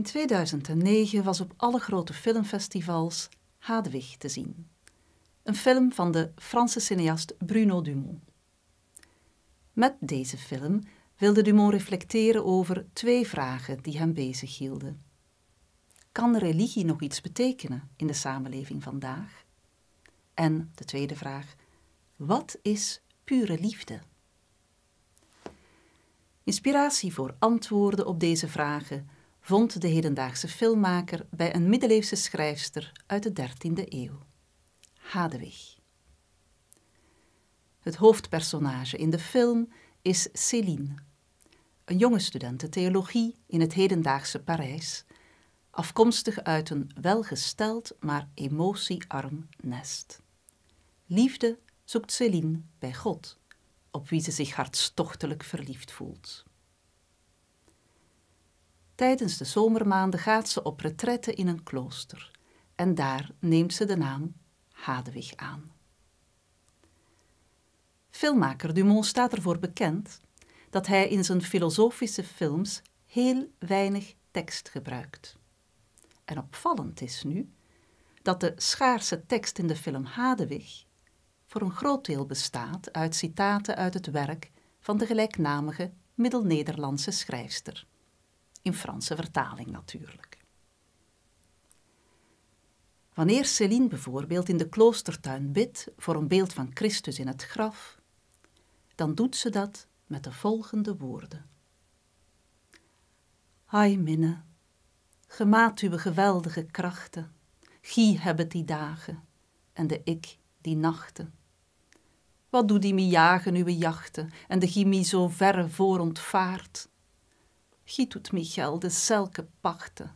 In 2009 was op alle grote filmfestivals Hadewig te zien. Een film van de Franse cineast Bruno Dumont. Met deze film wilde Dumont reflecteren over twee vragen die hem bezighielden. Kan religie nog iets betekenen in de samenleving vandaag? En de tweede vraag, wat is pure liefde? Inspiratie voor antwoorden op deze vragen vond de hedendaagse filmmaker bij een middeleeuwse schrijfster uit de 13e eeuw, Hadewig. Het hoofdpersonage in de film is Céline, een jonge studente theologie in het hedendaagse Parijs, afkomstig uit een welgesteld maar emotiearm nest. Liefde zoekt Céline bij God, op wie ze zich hartstochtelijk verliefd voelt. Tijdens de zomermaanden gaat ze op retretten in een klooster en daar neemt ze de naam Hadewig aan. Filmmaker Dumont staat ervoor bekend dat hij in zijn filosofische films heel weinig tekst gebruikt. En opvallend is nu dat de schaarse tekst in de film Hadewig voor een groot deel bestaat uit citaten uit het werk van de gelijknamige Middel-Nederlandse schrijfster in Franse vertaling natuurlijk. Wanneer Céline bijvoorbeeld in de kloostertuin bidt voor een beeld van Christus in het graf, dan doet ze dat met de volgende woorden. Hai minne, gemaat uw geweldige krachten, gie hebben die dagen en de ik die nachten. Wat doet die mi jagen uw jachten en de mij zo verre voor ontvaart? Giet doet de zelke selke pachten.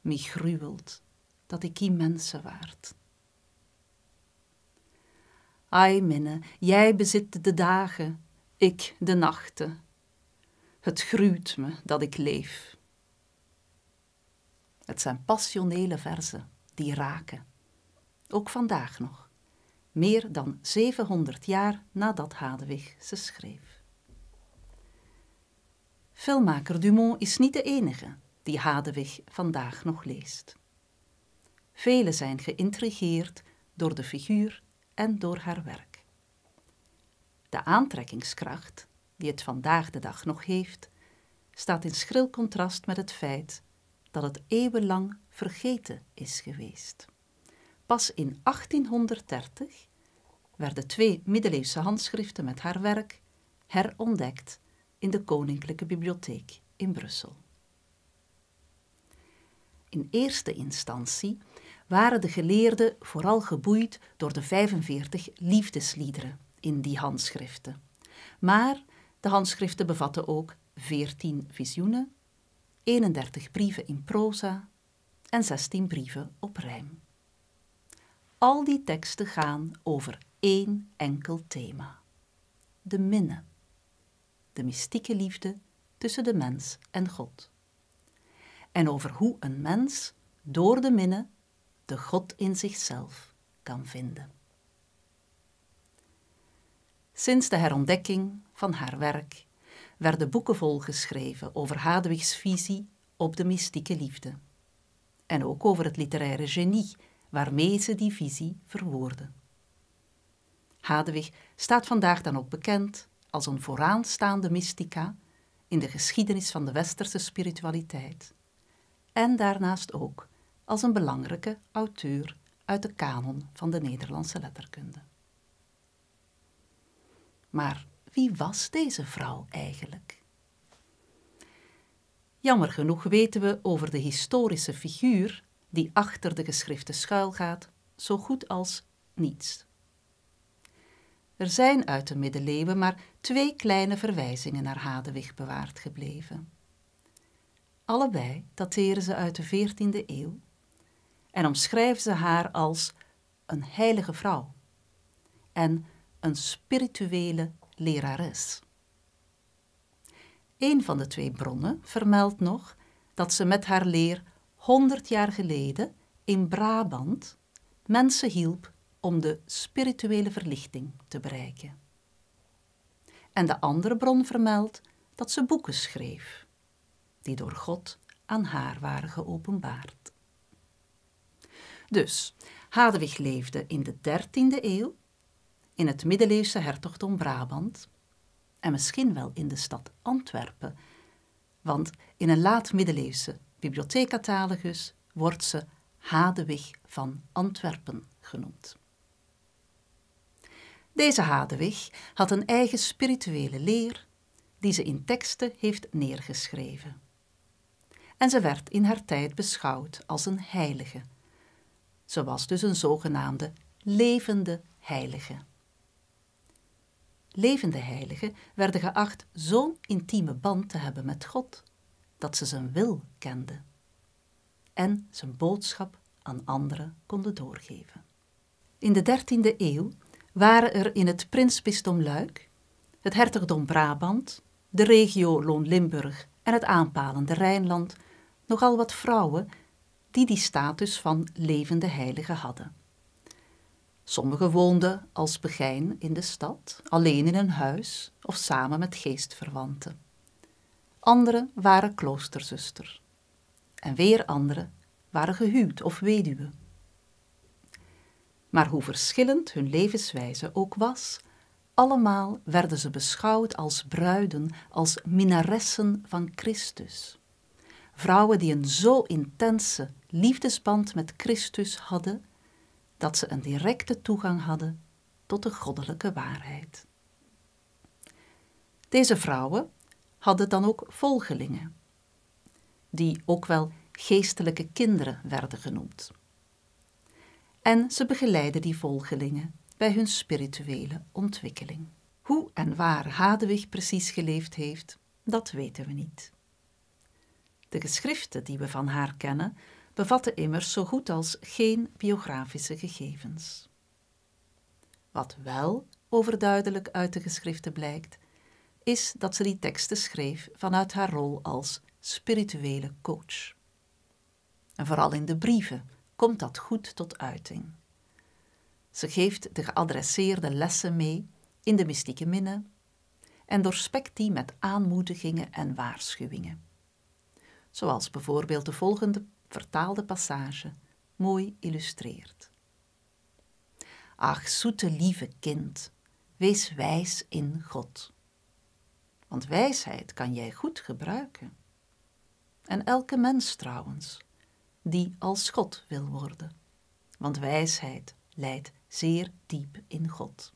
Mij gruwelt dat ik die mensen waard. Ai minne, jij bezit de dagen, ik de nachten. Het gruwt me dat ik leef. Het zijn passionele verzen die raken. Ook vandaag nog, meer dan 700 jaar nadat Hadewig ze schreef. Filmmaker Dumont is niet de enige die Hadewig vandaag nog leest. Velen zijn geïntrigeerd door de figuur en door haar werk. De aantrekkingskracht, die het vandaag de dag nog heeft, staat in schril contrast met het feit dat het eeuwenlang vergeten is geweest. Pas in 1830 werden twee middeleeuwse handschriften met haar werk herontdekt in de Koninklijke Bibliotheek in Brussel. In eerste instantie waren de geleerden vooral geboeid door de 45 liefdesliederen in die handschriften. Maar de handschriften bevatten ook 14 visioenen, 31 brieven in proza en 16 brieven op rijm. Al die teksten gaan over één enkel thema: de minne de mystieke liefde tussen de mens en God. En over hoe een mens door de minne de God in zichzelf kan vinden. Sinds de herontdekking van haar werk werden boeken volgeschreven over Hadwigs visie op de mystieke liefde. En ook over het literaire genie waarmee ze die visie verwoordde. Hadewig staat vandaag dan ook bekend als een vooraanstaande mystica in de geschiedenis van de westerse spiritualiteit. En daarnaast ook als een belangrijke auteur uit de kanon van de Nederlandse letterkunde. Maar wie was deze vrouw eigenlijk? Jammer genoeg weten we over de historische figuur die achter de geschriften schuilgaat zo goed als niets. Er zijn uit de middeleeuwen maar twee kleine verwijzingen naar Hadewig bewaard gebleven. Allebei dateren ze uit de 14e eeuw en omschrijven ze haar als een heilige vrouw en een spirituele lerares. Een van de twee bronnen vermeldt nog dat ze met haar leer 100 jaar geleden in Brabant mensen hielp om de spirituele verlichting te bereiken. En de andere bron vermeldt dat ze boeken schreef, die door God aan haar waren geopenbaard. Dus, Hadewig leefde in de 13e eeuw in het middeleeuwse hertogdom Brabant en misschien wel in de stad Antwerpen, want in een laat-middeleeuwse bibliothecatalogus wordt ze Hadewig van Antwerpen genoemd. Deze Hadewig had een eigen spirituele leer die ze in teksten heeft neergeschreven. En ze werd in haar tijd beschouwd als een heilige. Ze was dus een zogenaamde levende heilige. Levende heiligen werden geacht zo'n intieme band te hebben met God dat ze zijn wil kenden en zijn boodschap aan anderen konden doorgeven. In de 13e eeuw waren er in het Prinsbisdom Luik, het Hertogdom Brabant, de regio Loon-Limburg en het aanpalende Rijnland nogal wat vrouwen die die status van levende heilige hadden. Sommigen woonden als begijn in de stad, alleen in een huis of samen met geestverwanten. Anderen waren kloosterzuster. En weer anderen waren gehuwd of weduwen. Maar hoe verschillend hun levenswijze ook was, allemaal werden ze beschouwd als bruiden, als minnaressen van Christus. Vrouwen die een zo intense liefdesband met Christus hadden, dat ze een directe toegang hadden tot de goddelijke waarheid. Deze vrouwen hadden dan ook volgelingen, die ook wel geestelijke kinderen werden genoemd en ze begeleiden die volgelingen bij hun spirituele ontwikkeling. Hoe en waar Hadewig precies geleefd heeft, dat weten we niet. De geschriften die we van haar kennen bevatten immers zo goed als geen biografische gegevens. Wat wel overduidelijk uit de geschriften blijkt, is dat ze die teksten schreef vanuit haar rol als spirituele coach. En vooral in de brieven komt dat goed tot uiting. Ze geeft de geadresseerde lessen mee in de mystieke minne en doorspekt die met aanmoedigingen en waarschuwingen. Zoals bijvoorbeeld de volgende vertaalde passage mooi illustreert. Ach, zoete lieve kind, wees wijs in God. Want wijsheid kan jij goed gebruiken. En elke mens trouwens die als God wil worden. Want wijsheid leidt zeer diep in God.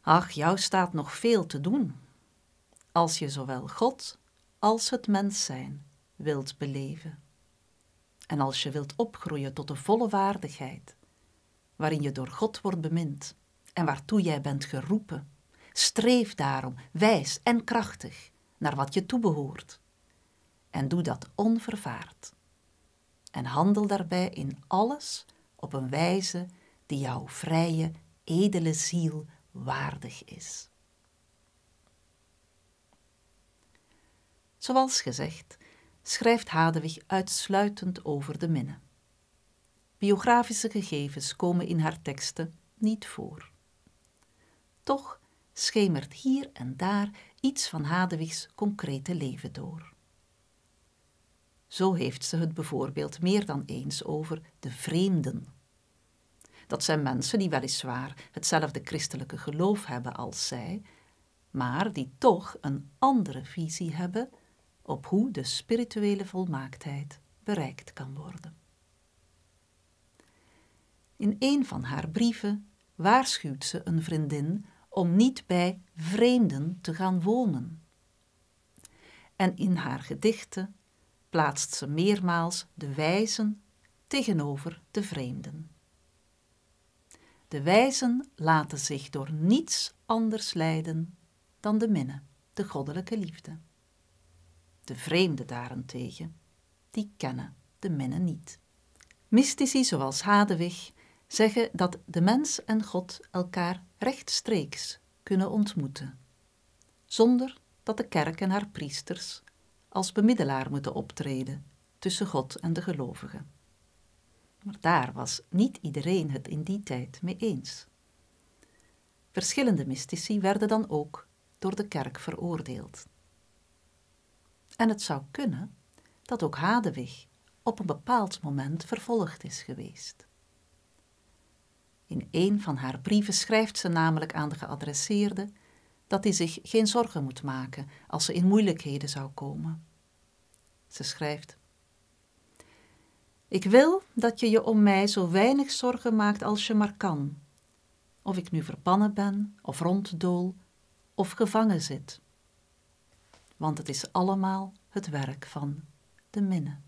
Ach, jou staat nog veel te doen. Als je zowel God als het mens zijn wilt beleven. En als je wilt opgroeien tot de volle waardigheid, waarin je door God wordt bemind en waartoe jij bent geroepen, streef daarom wijs en krachtig naar wat je toebehoort. En doe dat onvervaard en handel daarbij in alles op een wijze die jouw vrije, edele ziel waardig is. Zoals gezegd, schrijft Hadewig uitsluitend over de minne. Biografische gegevens komen in haar teksten niet voor. Toch schemert hier en daar iets van Hadewigs concrete leven door. Zo heeft ze het bijvoorbeeld meer dan eens over de vreemden. Dat zijn mensen die weliswaar hetzelfde christelijke geloof hebben als zij, maar die toch een andere visie hebben op hoe de spirituele volmaaktheid bereikt kan worden. In een van haar brieven waarschuwt ze een vriendin om niet bij vreemden te gaan wonen. En in haar gedichten plaatst ze meermaals de wijzen tegenover de vreemden. De wijzen laten zich door niets anders leiden dan de minne, de goddelijke liefde. De vreemden daarentegen, die kennen de minne niet. Mystici zoals Hadewig zeggen dat de mens en God elkaar rechtstreeks kunnen ontmoeten, zonder dat de kerk en haar priesters als bemiddelaar moeten optreden tussen God en de gelovigen. Maar daar was niet iedereen het in die tijd mee eens. Verschillende mystici werden dan ook door de kerk veroordeeld. En het zou kunnen dat ook Hadewig op een bepaald moment vervolgd is geweest. In een van haar brieven schrijft ze namelijk aan de geadresseerde dat hij zich geen zorgen moet maken als ze in moeilijkheden zou komen. Ze schrijft: Ik wil dat je je om mij zo weinig zorgen maakt als je maar kan. Of ik nu verpannen ben, of ronddool, of gevangen zit. Want het is allemaal het werk van de minne.